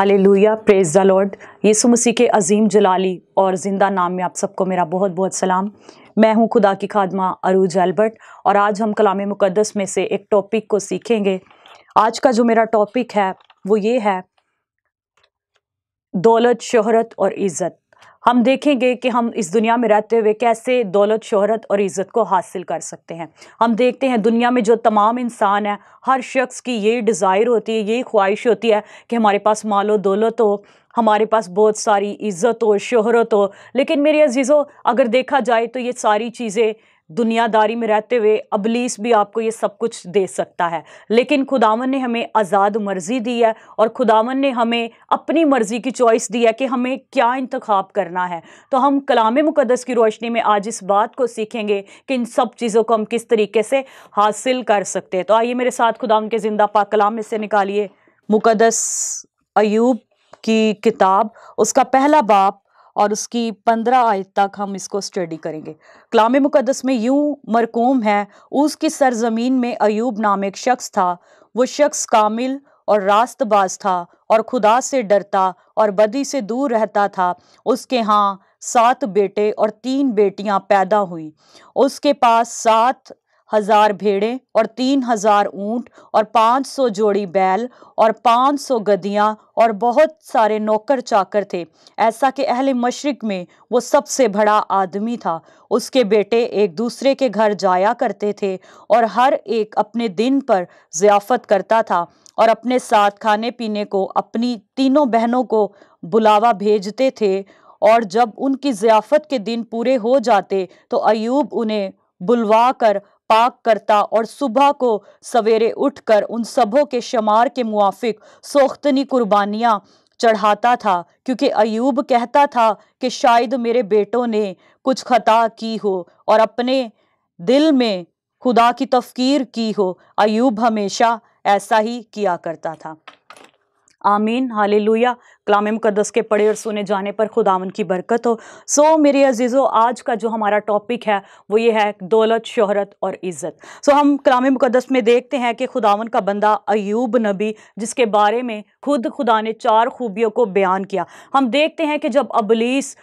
hall praise the Lord Yeshu Masih के अजीम जलाली और ज़िंदा नाम में आप सबको मेरा बहुत बहुत सलाम मैं हूं खुदा की खादमा अरूज एल्बर्ट और आज हम कलाम मुकदस में से एक टॉपिक को सीखेंगे आज का जो मेरा टॉपिक है वो ये है दौलत शहरत और इज़्ज़त हम देखेंगे कि हम इस दुनिया में रहते हुए कैसे दौलत शोहरत और इज़्ज़त को हासिल कर सकते हैं हम देखते हैं दुनिया में जो तमाम इंसान है हर शख्स की यही डिज़ायर होती है यही ख्वाहिश होती है कि हमारे पास मालो दौलत हो हमारे पास बहुत सारी इज़्ज़त हो शोहरत हो लेकिन मेरे अजीज़ों अगर देखा जाए तो ये सारी चीज़ें दुनियादारी में रहते हुए अबलीस भी आपको ये सब कुछ दे सकता है लेकिन खुदावन ने हमें आज़ाद मर्ज़ी दी है और खुदावन ने हमें अपनी मर्ज़ी की चॉइस दी है कि हमें क्या इंतखब करना है तो हम कलाम मुकदस की रोशनी में आज इस बात को सीखेंगे कि इन सब चीज़ों को हम किस तरीके से हासिल कर सकते हैं तो आइए मेरे साथ खुदा के ज़िंदा पा कलाम में से निकालिए मुकदस अयूब की किताब उसका पहला बाप और उसकी पंद्रह आयत तक हम इसको स्टडी करेंगे कलाम मुकदस में यूं मरकूम है उसकी सरजमीन में अयूब नाम एक शख्स था वो शख्स कामिल और रास्तबाज था और खुदा से डरता और बदी से दूर रहता था उसके यहाँ सात बेटे और तीन बेटियाँ पैदा हुई उसके पास सात हजार भेड़ें और तीन हजार ऊंट और पाँच सौ जोड़ी बैल और पाँच सौ गदियाँ और बहुत सारे नौकर चाकर थे ऐसा कि अहले मशरक में वो सबसे बड़ा आदमी था उसके बेटे एक दूसरे के घर जाया करते थे और हर एक अपने दिन पर ज़ियाफ़त करता था और अपने साथ खाने पीने को अपनी तीनों बहनों को बुलावा भेजते थे और जब उनकी ज़ियाफ़त के दिन पूरे हो जाते तो अयूब उन्हें बुलवा कर पाक करता और सुबह को सवेरे उठकर उन सबों के शमार के मुआफिक सोख्तनी कुर्बानियाँ चढ़ाता था क्योंकि अयूब कहता था कि शायद मेरे बेटों ने कुछ खता की हो और अपने दिल में खुदा की तफकीर की हो अयूब हमेशा ऐसा ही किया करता था आमीन हाल लोया कलाम मुकदस के पढ़े और सुने जाने पर खुदा की बरकत हो सो so, मेरे अजीज़ों आज का जो हमारा टॉपिक है वो ये है दौलत शहरत और इज़्ज़त सो so, हम कलाम मुकदस में देखते हैं कि खुदावन का बंदा अयूब नबी जिसके बारे में खुद खुदा ने चार खूबियों को बयान किया हम देखते हैं कि जब अबलीस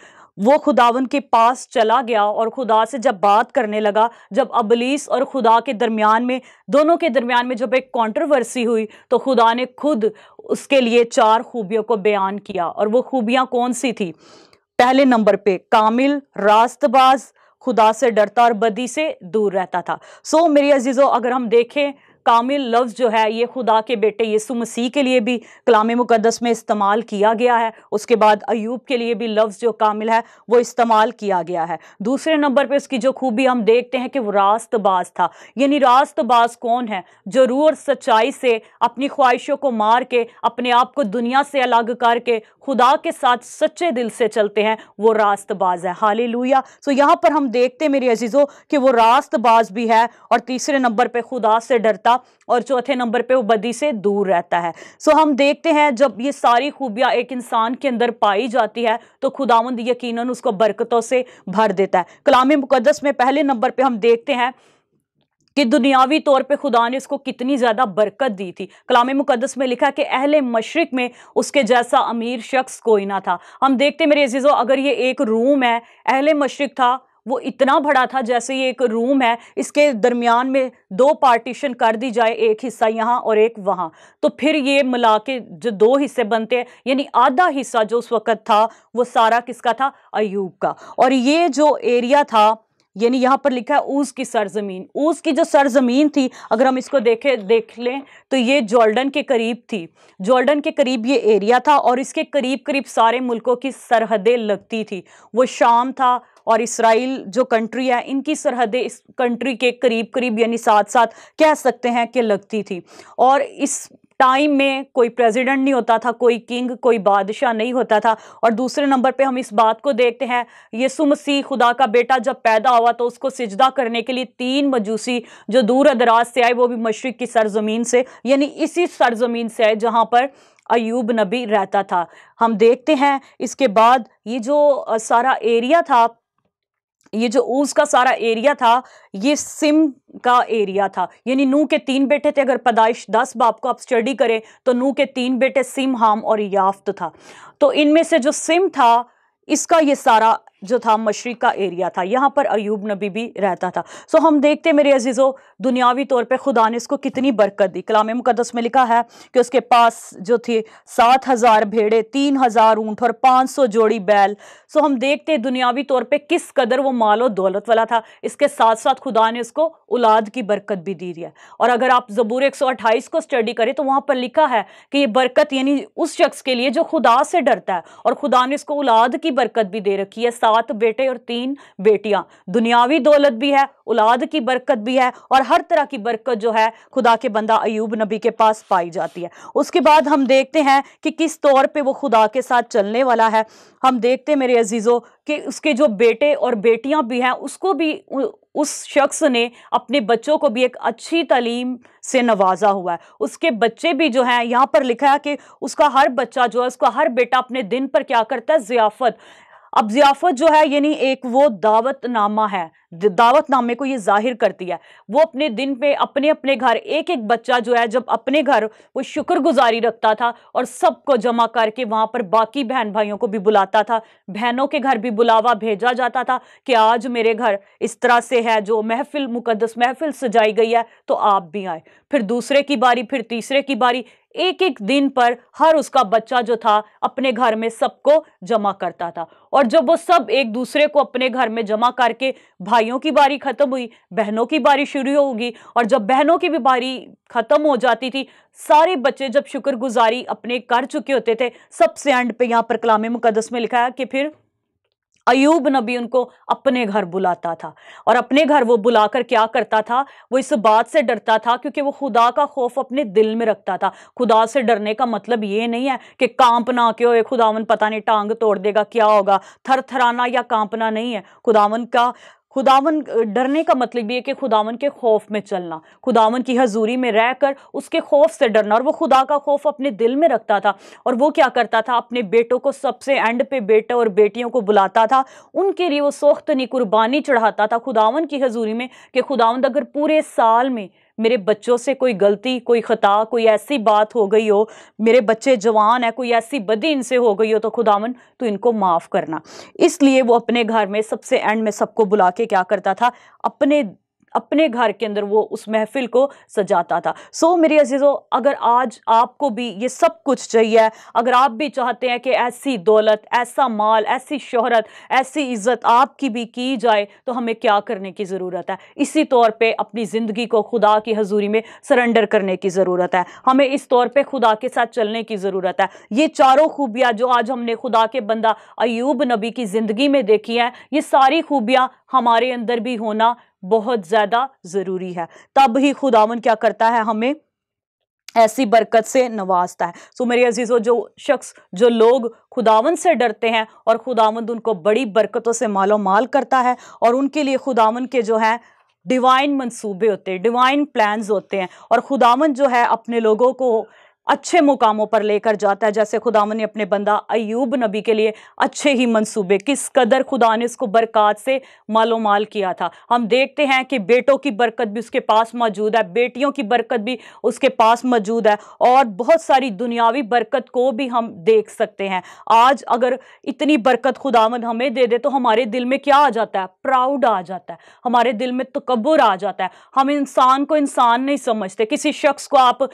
वो खुदावन के पास चला गया और खुदा से जब बात करने लगा जब अबलीस और खुदा के दरमियान में दोनों के दरमियान में जब एक कंट्रोवर्सी हुई तो खुदा ने खुद उसके लिए चार खूबियों को बयान किया और वो खूबियाँ कौन सी थी पहले नंबर पे कामिल रास्तबाज खुदा से डरता और बदी से दूर रहता था सो मेरी अजीज़ों अगर हम देखें कामिल लफ्ज़ जो है ये खुदा के बेटे यसु मसीह के लिए भी कलाम मुकदस में इस्तेमाल किया गया है उसके बाद अयूब के लिए भी लफ्ज़ जो कामिल है वो इस्तेमाल किया गया है दूसरे नंबर पर उसकी जो खूबी हम देखते हैं कि वो रास्तबाज था यानी रास्तबाज कौन है जो रू और सच्चाई से अपनी ख्वाहिशों को मार के अपने आप को दुनिया से अलग करके खुदा के साथ सच्चे दिल से चलते हैं वो रास्तबाज है हाल लूया सो यहाँ पर हम देखते हैं मेरे अजीज़ों कि वो रास्तबाज भी है और तीसरे नंबर पर खुदा से डरता होगा और चौथे नंबर पे वो बदी से दूर रहता है सो हम देखते हैं जब ये सारी खूबियाँ एक इंसान के अंदर पाई जाती है तो खुदावंद यकीनन उसको बरकतों से भर देता है कलाम मुकदस में पहले नंबर पर हम देखते हैं कि दुनियावी तौर पे खुदा ने उसको कितनी ज़्यादा बरकत दी थी कलाम मुकदस में लिखा कि अहले मशरक में उसके जैसा अमीर शख्स कोई ना था हम देखते मेरे अजीज़ों अगर ये एक रूम है अहले मशरक था वो इतना बड़ा था जैसे ये एक रूम है इसके दरमियान में दो पार्टीशन कर दी जाए एक हिस्सा यहाँ और एक वहाँ तो फिर ये मिला के जो दो हिस्से बनते हैं यानी आधा हिस्सा जो उस वक़्त था वो सारा किसका था अयूब का और ये जो एरिया था यानी यहाँ पर लिखा है ऊस की सरजमीन ऊस की जो सरजमीन थी अगर हम इसको देखें देख लें तो ये जॉर्डन के करीब थी जॉर्डन के करीब ये एरिया था और इसके करीब करीब सारे मुल्कों की सरहदें लगती थी वो शाम था और इसराइल जो कंट्री है इनकी सरहदें इस कंट्री के करीब करीब यानी साथ साथ कह सकते हैं कि लगती थी और इस टाइम में कोई प्रेसिडेंट नहीं होता था कोई किंग कोई बादशाह नहीं होता था और दूसरे नंबर पे हम इस बात को देखते हैं यीसु मसीह खुदा का बेटा जब पैदा हुआ तो उसको सिजदा करने के लिए तीन मजूसी जो दूर अदराज से आए वो भी मशरक़ की सरजमीन से यानी इसी सरजमीन से आए जहाँ पर अयूब नबी रहता था हम देखते हैं इसके बाद ये जो सारा एरिया था ये जो ऊस का सारा एरिया था ये सिम का एरिया था यानी नू के तीन बेटे थे अगर पदाइश दस बाप को आप स्टडी करें तो नू के तीन बेटे सिम हाम और याफ्त था तो इनमें से जो सिम था इसका ये सारा जो था मशरक़ का एरिया था यहाँ पर अयूब नबी भी रहता था सो हम देखते मेरे अजीज़ो दुनियावी तौर पे खुदा ने इसको कितनी बरकत दी कलाम मुकदस में लिखा है कि उसके पास जो थी सात हज़ार भेड़े तीन हज़ार ऊँट और पाँच सौ जोड़ी बैल सो हम देखते दुनियावी तौर पे किस कदर वो मालो दौलत वाला था इसके साथ साथ खुदा ने उसको औलाद की बरकत भी दी है और अगर आप ज़बूर एक सौ अट्ठाईस को स्टडी करें तो वहाँ पर लिखा है कि ये बरकत यानी उस शख्स के लिए जो खुदा से डरता है और खुदा ने इसको औलाद की बरकत भी दे रखी है सात बेटे और तीन बेटियां दुनियावी दौलत भी है औलाद की बरकत भी है और हर तरह की बरकत जो है खुदा के बंदा अयूब नबी के पास पाई जाती है उसके बाद हम देखते हैं कि किस तौर पे वो खुदा के साथ चलने वाला है हम देखते हैं मेरे अजीज़ों के उसके जो बेटे और बेटियां भी हैं उसको भी उस शख्स ने अपने बच्चों को भी एक अच्छी तालीम से नवाजा हुआ है उसके बच्चे भी जो हैं यहाँ पर लिखा है कि उसका हर बच्चा जो है उसका हर बेटा अपने दिन पर क्या करता है ज़ियाफ़त अब जियाफत जो है यानी एक वो दावतनामा है दावतनामे को ये जाहिर करती है वो अपने दिन पे अपने अपने घर एक एक बच्चा जो है जब अपने घर वो शुक्रगुजारी रखता था और सबको जमा करके वहाँ पर बाकी बहन भाइयों को भी बुलाता था बहनों के घर भी बुलावा भेजा जाता था कि आज मेरे घर इस तरह से है जो महफिल मुकदस महफिल सजाई गई है तो आप भी आए फिर दूसरे की बारी फिर तीसरे की बारी एक एक दिन पर हर उसका बच्चा जो था अपने घर में सबको जमा करता था और जब वो सब एक दूसरे को अपने घर में जमा करके भाइयों की बारी ख़त्म हुई बहनों की बारी शुरू होगी और जब बहनों की भी बारी ख़त्म हो जाती थी सारे बच्चे जब शुक्रगुजारी अपने कर चुके होते थे सबसे एंड पे यहाँ पर कलाम मुकदस में लिखा है कि फिर अयूब नबी उनको अपने घर बुलाता था और अपने घर वो बुलाकर क्या करता था वो इस बात से डरता था क्योंकि वो खुदा का खौफ अपने दिल में रखता था खुदा से डरने का मतलब ये नहीं है कि कांपना क्यों है खुदावन पता नहीं टांग तोड़ देगा क्या होगा थर थराना या कांपना नहीं है खुदावन का खुदावन डरने का मतलब है कि खुदावन के खौफ में चलना खुदावन की हजूरी में रह कर उसके खौफ से डरना और वो खुदा का खौफ अपने दिल में रखता था और वो क्या करता था अपने बेटों को सबसे एंड पे बेटे और बेटियों को बुलाता था उनके लिए वो सोख्तनी कुर्बानी चढ़ाता था खुदावन की हजूरी में कि खुदावंद अगर पूरे साल में मेरे बच्चों से कोई गलती कोई ख़ता कोई ऐसी बात हो गई हो मेरे बच्चे जवान है कोई ऐसी बदी इनसे हो गई हो तो खुदामन तो इनको माफ़ करना इसलिए वो अपने घर में सबसे एंड में सबको बुला के क्या करता था अपने अपने घर के अंदर वो उस महफिल को सजाता था सो मेरे अजीज़ों अगर आज आपको भी ये सब कुछ चाहिए अगर आप भी चाहते हैं कि ऐसी दौलत ऐसा माल ऐसी शहरत ऐसी इज़्ज़त आपकी भी की जाए तो हमें क्या करने की ज़रूरत है इसी तौर पर अपनी ज़िंदगी को खुदा की हजूरी में सरेंडर करने की ज़रूरत है हमें इस तौर पर खुदा के साथ चलने की ज़रूरत है ये चारों खूबियाँ जो आज हमने खुदा के बंदा अयूब नबी की ज़िंदगी में देखी हैं ये सारी खूबियाँ हमारे अंदर भी होना बहुत ज़्यादा ज़रूरी है तब ही खुदावन क्या करता है हमें ऐसी बरकत से नवाजता है सो मेरे अजीज़ों जो शख्स जो लोग खुदावन से डरते हैं और खुदावंद उनको बड़ी बरकतों से मालो माल करता है और उनके लिए खुदावन के जो है डिवाइन मंसूबे होते हैं डिवाइन प्लान्स होते हैं और खुदावन जो है अपने लोगों को अच्छे मुकामों पर लेकर जाता है जैसे खुदा ने अपने बंदा अयूब नबी के लिए अच्छे ही मंसूबे किस कदर खुदा ने उसको बरक़ात से मालो माल किया था हम देखते हैं कि बेटों की बरकत भी उसके पास मौजूद है बेटियों की बरकत भी उसके पास मौजूद है और बहुत सारी दुनियावी बरकत को भी हम देख सकते हैं आज अगर इतनी बरकत खुदावन हमें दे दे तो हमारे दिल में क्या आ जाता है प्राउड आ जाता है हमारे दिल में तकबर आ जाता है हम इंसान को इंसान नहीं समझते किसी शख्स को आप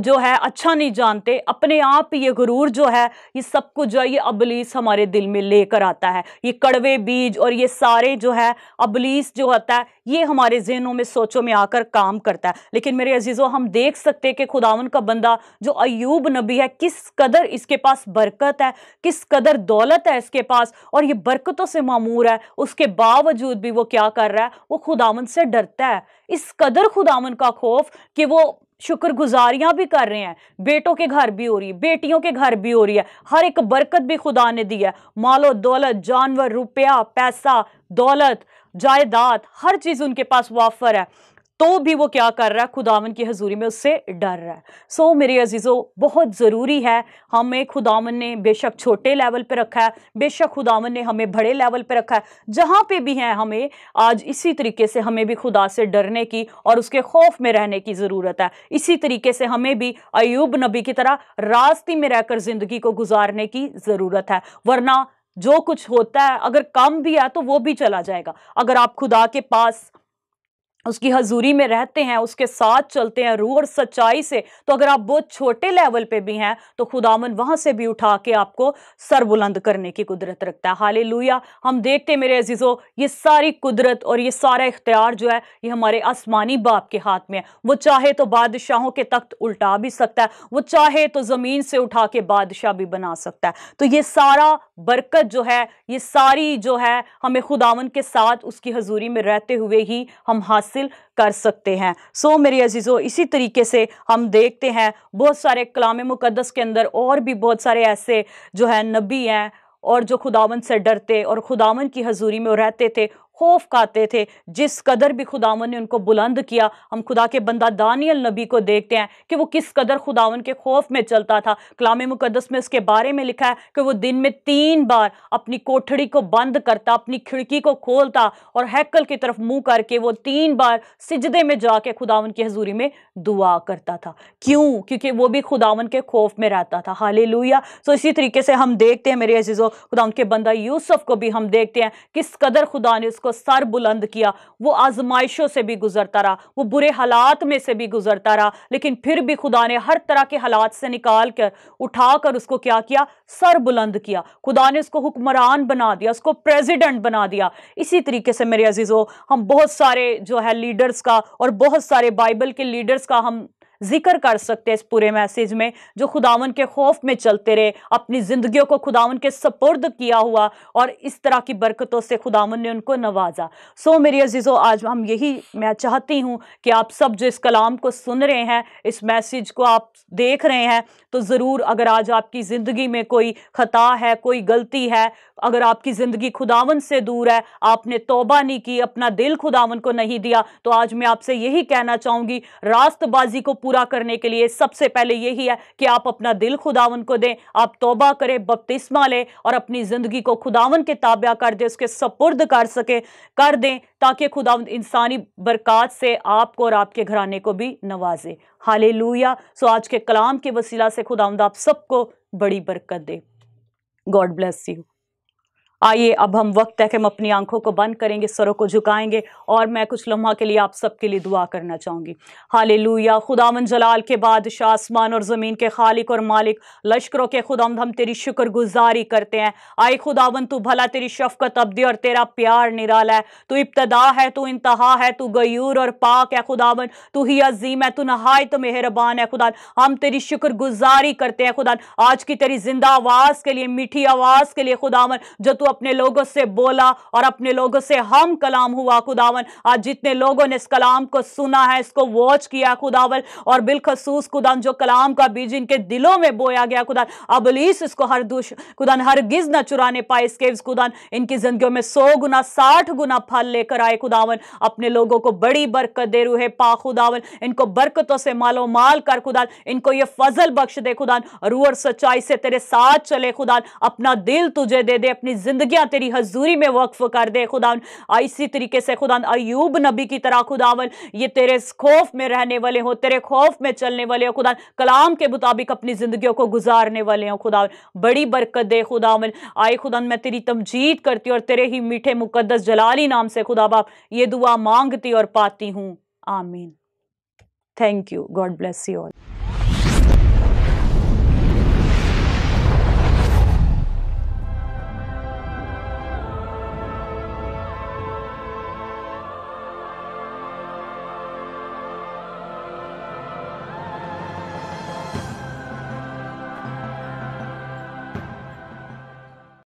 जो है अच्छा नहीं जानते अपने आप ये गुरूर जो है ये सब कुछ जो है ये अबलीस हमारे दिल में लेकर आता है ये कड़वे बीज और ये सारे जो है अबलीस जो होता है ये हमारे जहनों में सोचों में आकर काम करता है लेकिन मेरे अजीज़ों हम देख सकते हैं कि खुदावन का बंदा जो अयूब नबी है किस कदर इसके पास बरकत है किस कदर दौलत है इसके पास और ये बरकतों से मामूर है उसके बावजूद भी वो क्या कर रहा है वो खुदावन से डरता है इस कदर खुदावन का खौफ कि वो शुक्रगुजारियां भी कर रहे हैं बेटों के घर भी हो रही है बेटियों के घर भी हो रही है हर एक बरकत भी खुदा ने दी है मालो दौलत जानवर रुपया पैसा दौलत जायदाद हर चीज़ उनके पास वाफर है तो भी वो क्या कर रहा है खुदावन की हजूरी में उससे डर रहा है सो so, मेरे अजीज़ो बहुत ज़रूरी है हमें खुदावन ने बेशक छोटे लेवल पर रखा है बेशक खुदावन ने हमें बड़े लेवल पर रखा है जहाँ पे भी हैं हमें आज इसी तरीके से हमें भी खुदा से डरने की और उसके खौफ में रहने की ज़रूरत है इसी तरीके से हमें भी अयूब नबी की तरह रास्ते में रहकर ज़िंदगी को गुजारने की ज़रूरत है वरना जो कुछ होता है अगर कम भी है तो वो भी चला जाएगा अगर आप खुदा के पास उसकी हजूरी में रहते हैं उसके साथ चलते हैं रूह और सच्चाई से तो अगर आप बहुत छोटे लेवल पे भी हैं तो खुदामन वहाँ से भी उठा के आपको सर बुलंद करने की कुदरत रखता है हाल हम देखते हैं मेरे अजीजों ये सारी कुदरत और ये सारा इख्तियार जो है ये हमारे आसमानी बाप के हाथ में है वो चाहे तो बादशाहों के तख्त उल्टा भी सकता है वो चाहे तो ज़मीन से उठा के बादशाह भी बना सकता है तो ये सारा बरकत जो है ये सारी जो है हमें खुदावन के साथ उसकी हजूरी में रहते हुए ही हम हासिल कर सकते हैं सो so, मेरे अजीज़ों इसी तरीके से हम देखते हैं बहुत सारे कलाम मुकदस के अंदर और भी बहुत सारे ऐसे जो है नबी हैं और जो खुदावन से डरते और खुदावन की हजूरी में रहते थे खौफ खाते थे जिस कदर भी खुदावन ने उनको बुलंद किया हम खुदा के बंदा दानियल नबी को देखते हैं कि वो किस कदर खुदावन के खौफ में चलता था कलाम मुकदस में उसके बारे में लिखा है कि वो दिन में तीन बार अपनी कोठड़ी को बंद करता अपनी खिड़की को खोलता और हैकल की तरफ मुंह करके वो तीन बार सिजदे में जाके खुदावन की हजूरी में दुआ करता था क्यों क्योंकि वो भी खुदावन के खौफ में रहता था हाल लुया सो इसी तरीके से हम देखते हैं मेरे अजीज़ों खुदा के बंदा यूसुफ को भी हम देखते हैं किस कदर खुदा ने उसको को सर बुलंद किया वो आजमाइशों से भी गुजरता रहा वो बुरे हालात में से भी गुजरता रहा लेकिन फिर भी खुदा ने हर तरह के हालात से निकाल कर उठा कर उसको क्या किया सर बुलंद किया खुदा ने उसको हुक्मरान बना दिया उसको प्रेजिडेंट बना दिया इसी तरीके से मेरे अजीज़ों हम बहुत सारे जो है लीडर्स का और बहुत सारे बाइबल के लीडर्स का हम जिक्र कर सकते इस पूरे मैसेज में जो खुदावन के खौफ में चलते रहे अपनी ज़िंदगियों को खुदावन के सपुर्द किया हुआ और इस तरह की बरकतों से खुदावन ने उनको नवाजा सो मेरी अजीज़ों आज हम यही मैं चाहती हूँ कि आप सब जो इस कलाम को सुन रहे हैं इस मैसेज को आप देख रहे हैं तो ज़रूर अगर आज आपकी ज़िंदगी में कोई ख़ता है कोई गलती है अगर आपकी ज़िंदगी खुदावन से दूर है आपने तोबा नहीं की अपना दिल खुदावन को नहीं दिया तो आज मैं आपसे यही कहना चाहूँगी रास्तबाजी को पूरा करने के लिए सबसे पहले यही है कि आप अपना दिल खुदावन को दें आप तोबा करें बपतिस्मा लें और अपनी ज़िंदगी को खुदावन के ताब्या कर दें उसके सपुर्द कर सके कर दें ताकि खुदावन इंसानी बरकत से आपको और आपके घराने को भी नवाजे हाले सो आज के कलाम के वसीला से खुदावंद आप सबको बड़ी बरकत दे गॉड ब्लेस यू आइए अब हम वक्त है कि हम अपनी आंखों को बंद करेंगे सरों को झुकाएंगे और मैं कुछ लम्हा के लिए आप सबके लिए दुआ करना चाहूँगी हाल खुदा मन जलाल के बादशाह आसमान और ज़मीन के खालिक और मालिक लश्करों के खुदाम हम तेरी शुक्रगुजारी करते हैं आए खुदावन तू भला तेरी शफकत अब्दी और तेरा प्यार निराला है तू इब्तदा है तू इंतहा है तू गयूर और पाक है खुदावन तू ही अजीम है तू नहाय तो मेहरबान है खुदा हम तेरी शुक्रगुजारी करते हैं खुदा आज की तेरी जिंदा आवाज़ के लिए मीठी आवाज़ के लिए खुदावन जो तू अपने लोगों से बोला और अपने लोगों से हम कलाम हुआ खुदावन आज जितने लोगों ने इस कलाम को सुना है इसको वॉच किया खुदावन और बिलखसूस खुदान जो कलाम का बीज इनके दिलों में बोया गया खुदा अबलीस इसको हर दुश खुदान हर गिज ना चुराने पाए इसके खुदान इनकी जिंदगी में सौ गुना साठ गुना फल लेकर आए खुदावन अपने लोगों को बड़ी बरकत दे रूहे पा खुदावन इनको बरकतों से मालो माल कर खुदान इनको ये फजल बख्श दे खुदान रू और सच्चाई से तेरे साथ चले खुदान अपना दिल तुझे दे दे अपनी जिंदगी जिंदगी तेरी हजूरी में वक्फ कर दे खुदावन इसी तरीके से खुदा अयूब नबी की तरह खुदावन ये तेरे खौफ में रहने वाले हो तेरे खौफ में चलने वाले हो खुदा कलाम के मुताबिक अपनी जिंदगी को गुजारने वाले हो खुदा बड़ी बरकत दे खुदावन आए खुदा मैं तेरी तमजीद करती और तेरे ही मीठे मुकदस जलाली नाम से खुदा बाप ये दुआ मांगती और पाती हूँ आमीन thank you God bless you all